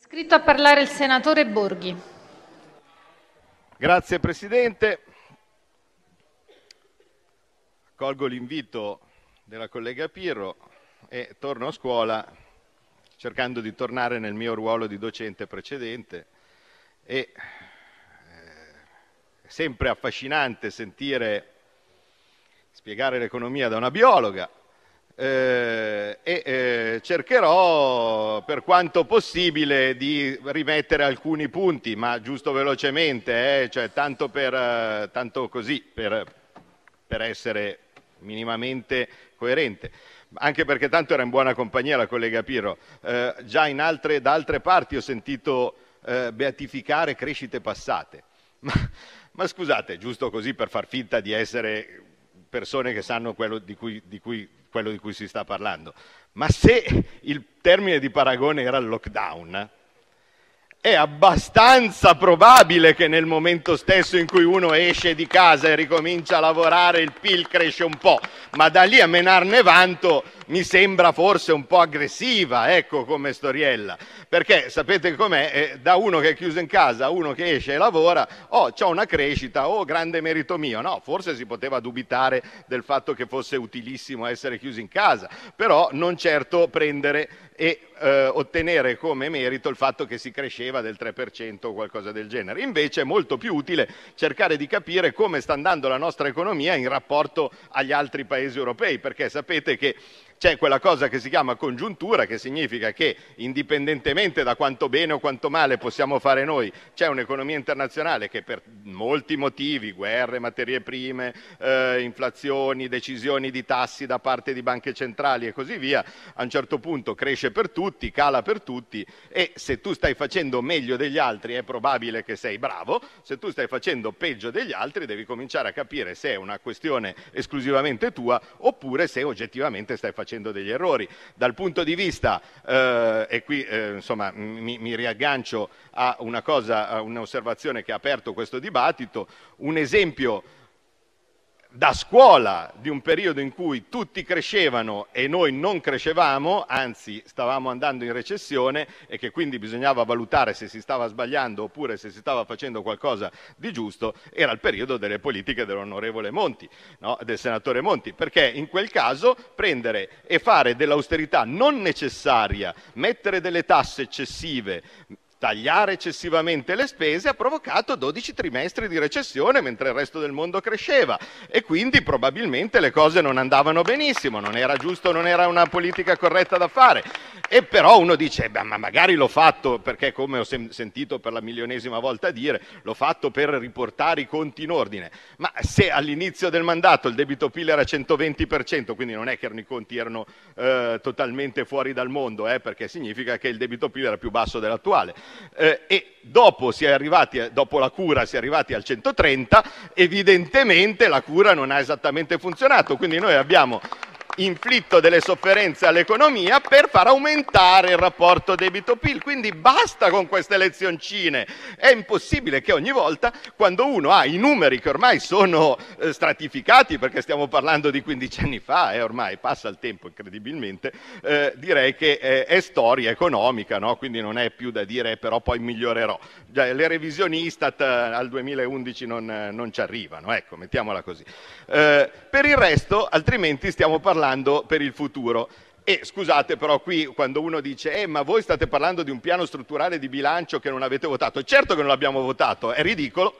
Iscritto a parlare il senatore Borghi. Grazie Presidente. Colgo l'invito della collega Pirro e torno a scuola cercando di tornare nel mio ruolo di docente precedente e è eh, sempre affascinante sentire spiegare l'economia da una biologa eh, e eh, cercherò per quanto possibile di rimettere alcuni punti, ma giusto velocemente, eh, cioè, tanto, per, eh, tanto, così, per, per essere minimamente coerente anche perché tanto era in buona compagnia la collega Piro. Eh, già altre, da altre parti ho sentito eh, beatificare crescite passate. Ma, ma, scusate, giusto così per far finta di essere persone che sanno quello di cui, di cui, quello di cui si sta parlando. Ma se il termine di paragone era il lockdown, è abbastanza probabile che nel momento stesso in cui uno esce di casa e ricomincia a lavorare il PIL cresce un po', ma da lì a menarne vanto mi sembra forse un po' aggressiva, ecco, come storiella, perché sapete com'è, eh, da uno che è chiuso in casa a uno che esce e lavora, oh, c'ho una crescita, oh, grande merito mio, no, forse si poteva dubitare del fatto che fosse utilissimo essere chiusi in casa, però non certo prendere e eh, ottenere come merito il fatto che si cresceva del 3% o qualcosa del genere. Invece è molto più utile cercare di capire come sta andando la nostra economia in rapporto agli altri paesi europei, perché sapete che c'è quella cosa che si chiama congiuntura, che significa che indipendentemente da quanto bene o quanto male possiamo fare noi, c'è un'economia internazionale che per molti motivi, guerre, materie prime, eh, inflazioni, decisioni di tassi da parte di banche centrali e così via, a un certo punto cresce per tutti, cala per tutti e se tu stai facendo meglio degli altri è probabile che sei bravo, se tu stai facendo peggio degli altri devi cominciare a capire se è una questione esclusivamente tua oppure se oggettivamente stai facendo facendo degli errori. Dal punto di vista, eh, e qui eh, insomma, mi, mi, riaggancio a, cosa, a un'osservazione che ha aperto questo dibattito, un esempio da scuola di un periodo in cui tutti crescevano e noi non crescevamo, anzi stavamo andando in recessione e che quindi bisognava valutare se si stava sbagliando oppure se si stava facendo qualcosa di giusto, era il periodo delle politiche dell'onorevole Monti, no? del senatore Monti, perché in quel caso prendere e fare dell'austerità non necessaria, mettere delle tasse eccessive, Tagliare eccessivamente le spese ha provocato 12 trimestri di recessione mentre il resto del mondo cresceva e quindi probabilmente le cose non andavano benissimo, non era giusto, non era una politica corretta da fare. E però uno dice, beh, ma magari l'ho fatto perché, come ho sem- sentito per la milionesima volta dire, l'ho fatto per riportare i conti in ordine. Ma se all'inizio del mandato il debito PIL era 120%, quindi non è che i conti erano eh, totalmente fuori dal mondo, eh, perché significa che il debito PIL era più basso dell'attuale eh, e dopo, arrivati, eh, dopo, la cura si è arrivati al 130, evidentemente la cura non ha esattamente funzionato, quindi noi abbiamo inflitto delle sofferenze all'economia per far aumentare il rapporto debito-PIL. Quindi basta con queste lezioncine. È impossibile che ogni volta, quando uno ha i numeri che ormai sono eh, stratificati, perché stiamo parlando di 15 anni fa, eh, ormai passa il tempo incredibilmente, eh, direi che è, eh, è storia economica, no? quindi non è più da dire eh, però poi migliorerò. le revisioni Istat al 2011 non, non ci arrivano, ecco, mettiamola così. per il resto, altrimenti stiamo parlando parlando per il futuro. E scusate, però qui quando uno dice, eh, ma voi state parlando di un piano strutturale di bilancio che non avete votato, certo che non l'abbiamo votato, è ridicolo,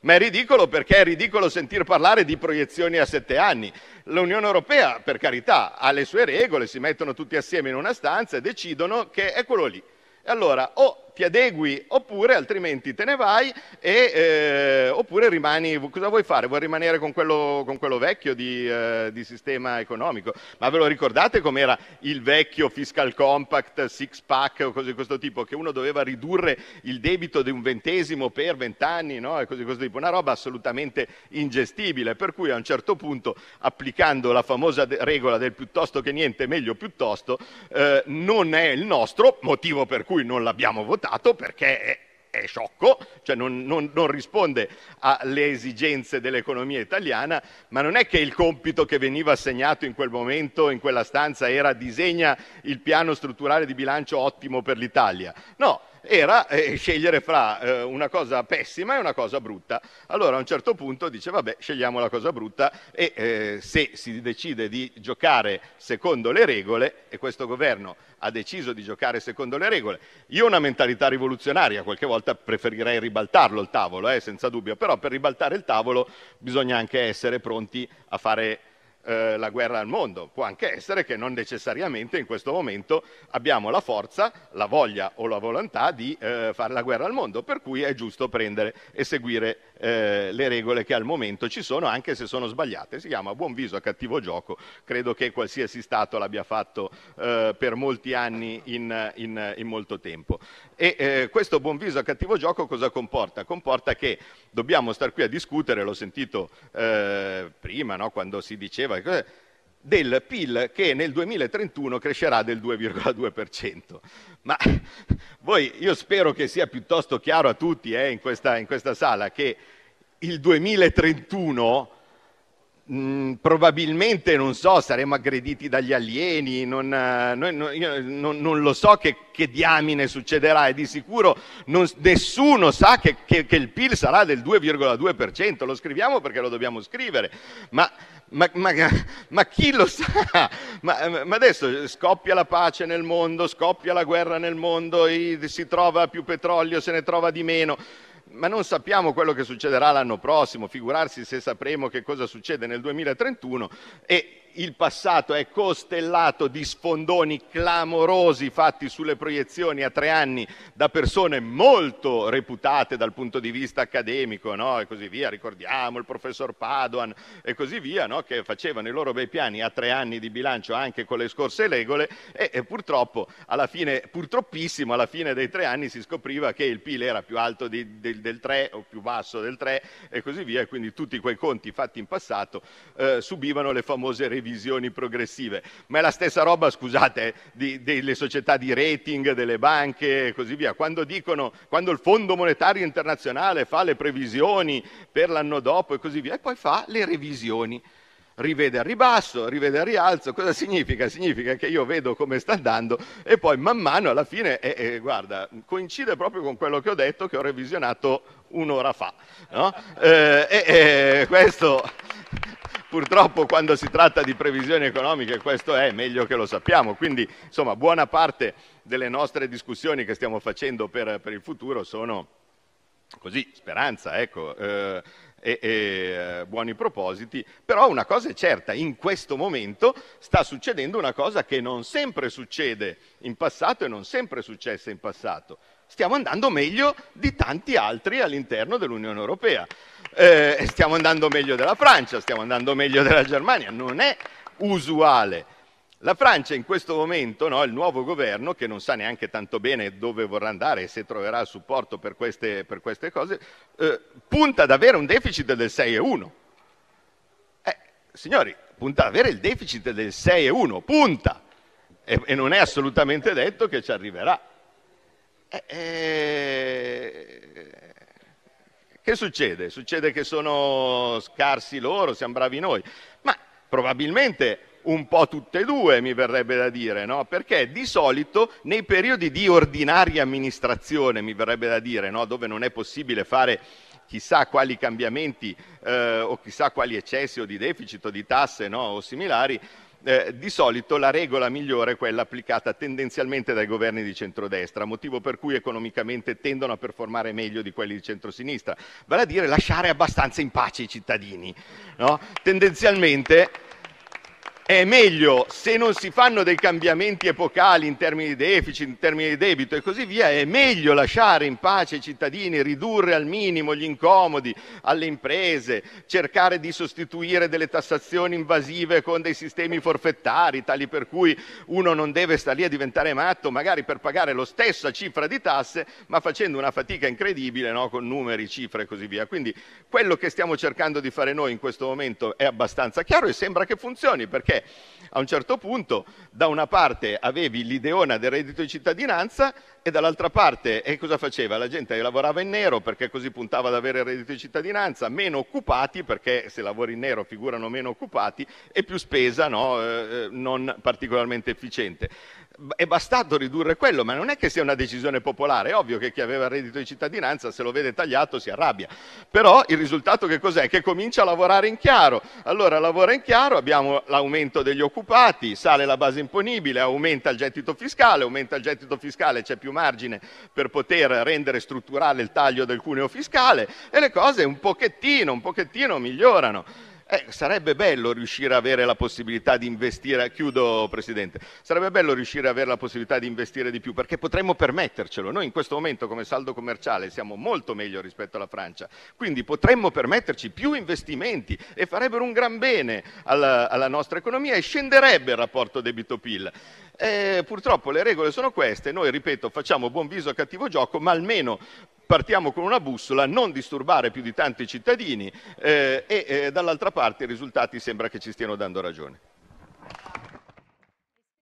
ma è ridicolo perché è ridicolo sentir parlare di proiezioni a sette anni. L'Unione Europea, per carità, ha le sue regole, si mettono tutti assieme in una stanza e decidono che è quello lì. E allora o ti adegui oppure altrimenti te ne vai e, eh, oppure rimani, cosa vuoi fare? Vuoi rimanere con quello, con quello vecchio di, eh, di, sistema economico? Ma ve lo ricordate com'era il vecchio fiscal compact, six pack o cose di questo tipo, che uno doveva ridurre il debito di un ventesimo per vent'anni no? e cose di questo tipo, una roba assolutamente ingestibile, per cui a un certo punto applicando la famosa de- regola del piuttosto che niente, meglio piuttosto, eh, non è il nostro, motivo per cui non l'abbiamo votato votato perché è, è sciocco, cioè non, non, non, risponde alle esigenze dell'economia italiana, ma non è che il compito che veniva assegnato in quel momento, in quella stanza, era disegna il piano strutturale di bilancio ottimo per l'Italia. No, era eh, scegliere fra eh, una cosa pessima e una cosa brutta. Allora a un certo punto dice vabbè scegliamo la cosa brutta e eh, se si decide di giocare secondo le regole, e questo governo ha deciso di giocare secondo le regole, io ho una mentalità rivoluzionaria, qualche volta preferirei ribaltarlo il tavolo, eh, senza dubbio, però per ribaltare il tavolo bisogna anche essere pronti a fare eh, la guerra al mondo. Può anche essere che non necessariamente in questo momento abbiamo la forza, la voglia o la volontà di eh, fare la guerra al mondo, per cui è giusto prendere e seguire eh, le regole che al momento ci sono, anche se sono sbagliate. Si chiama buon viso a cattivo gioco, credo che qualsiasi Stato l'abbia fatto eh, per molti anni in, in, in molto tempo. E eh, questo buon viso a cattivo gioco cosa comporta? Comporta che dobbiamo star qui a discutere, l'ho sentito eh, prima no, quando si diceva... Che del PIL che nel 2031 crescerà del 2,2%. Ma voi, io spero che sia piuttosto chiaro a tutti eh, in, questa, in, questa, sala che il 2031 probabilmente, non so, saremo aggrediti dagli alieni, non, noi, io non, non lo so che, che, diamine succederà e di sicuro non, nessuno sa che, che, che il PIL sarà del 2,2%, lo scriviamo perché lo dobbiamo scrivere, ma ma, ma, ma, chi lo sa? Ma, ma, adesso scoppia la pace nel mondo, scoppia la guerra nel mondo, si trova più petrolio, se ne trova di meno. Ma non sappiamo quello che succederà l'anno prossimo, figurarsi se sapremo che cosa succede nel 2031. E il passato è costellato di sfondoni clamorosi fatti sulle proiezioni a tre anni da persone molto reputate dal punto di vista accademico no? e così via, ricordiamo il professor Paduan e così via, no? che facevano i loro bei piani a tre anni di bilancio anche con le scorse regole e, e purtroppo alla fine, purtroppissimo, alla fine dei tre anni si scopriva che il PIL era più alto di, del, del 3 o più basso del 3 e così via e quindi tutti quei conti fatti in passato eh, subivano le famose revisioni visioni progressive, ma è la stessa roba, scusate, di, delle società di rating, delle banche e così via. Quando dicono, quando il Fondo Monetario Internazionale fa le previsioni per l'anno dopo e così via, e poi fa le revisioni rivede al ribasso, rivede al rialzo. Cosa significa? Significa che io vedo come sta andando e poi man mano alla fine, eh, eh, guarda, coincide proprio con quello che ho detto che ho revisionato un'ora fa. No? Eh, questo Purtroppo quando si tratta di previsioni economiche questo è meglio che lo sappiamo, quindi insomma buona parte delle nostre discussioni che stiamo facendo per, per il futuro sono così, speranza, ecco, eh, e, e, buoni propositi, però una cosa è certa, in questo momento sta succedendo una cosa che non sempre succede in passato e non sempre è successa in passato. Stiamo andando meglio di tanti altri all'interno dell'Unione Europea eh, stiamo andando meglio della Francia, stiamo andando meglio della Germania, non è usuale. La Francia in questo momento, no, il nuovo governo, che non sa neanche tanto bene dove vorrà andare e se troverà supporto per queste, per queste cose, eh, punta ad avere un deficit del 6,1. Eh, signori, punta ad avere il deficit del 6,1, punta! E, e, non è assolutamente detto che ci arriverà. Eh, eh che succede? Succede che sono scarsi loro, siamo bravi noi. Ma probabilmente un po' tutte e due, mi verrebbe da dire, no? Perché di solito nei periodi di ordinaria amministrazione, mi verrebbe da dire, no? Dove non è possibile fare chissà quali cambiamenti eh, o chissà quali eccessi o di deficit o di tasse no? o similari, eh, di solito la regola migliore è quella applicata tendenzialmente dai governi di centrodestra, motivo per cui economicamente tendono a performare meglio di quelli di centrosinistra, vale a dire lasciare abbastanza in pace i cittadini. No? Tendenzialmente è meglio, se non si fanno dei cambiamenti epocali in termini di *deficit*, in termini di debito e così via, è meglio lasciare in pace i cittadini, ridurre al minimo gli incomodi alle imprese, cercare di sostituire delle tassazioni invasive con dei sistemi forfettari, tali per cui uno non deve stare lì a diventare matto, magari per pagare la stessa cifra di tasse, ma facendo una fatica incredibile no? con numeri, cifre e così via. Quindi quello che stiamo cercando di fare noi in questo momento è abbastanza chiaro e sembra che funzioni perché a un certo punto da una parte avevi l'ideona del reddito di cittadinanza, e dall'altra parte, e cosa faceva? La gente lavorava in nero perché così puntava ad avere il reddito di cittadinanza, meno occupati perché se lavori in nero figurano meno occupati e più spesa no? eh, eh non particolarmente efficiente. È bastato ridurre quello, ma non è che sia una decisione popolare, è ovvio che chi aveva il reddito di cittadinanza se lo vede tagliato si arrabbia, però il risultato che cos'è? Che comincia a lavorare in chiaro. Allora lavora in chiaro, abbiamo l'aumento degli occupati, sale la base imponibile, aumenta il gettito fiscale, aumenta il gettito fiscale, c'è più margine per poter rendere strutturale il taglio del cuneo fiscale e le cose un pochettino, un pochettino migliorano. Eh, sarebbe bello riuscire ad avere la possibilità di investire, chiudo Presidente, sarebbe bello riuscire ad avere la possibilità di investire di più perché potremmo permettercelo. Noi in questo momento come saldo commerciale siamo molto meglio rispetto alla Francia, quindi potremmo permetterci più investimenti e farebbero un gran bene alla, alla nostra economia e scenderebbe il rapporto debito-PIL. Eh, purtroppo le regole sono queste, noi ripeto facciamo buon viso a cattivo gioco, ma almeno partiamo con una bussola, non disturbare più di tanti cittadini eh, e eh, dall'altra parte i risultati sembra che ci stiano dando ragione.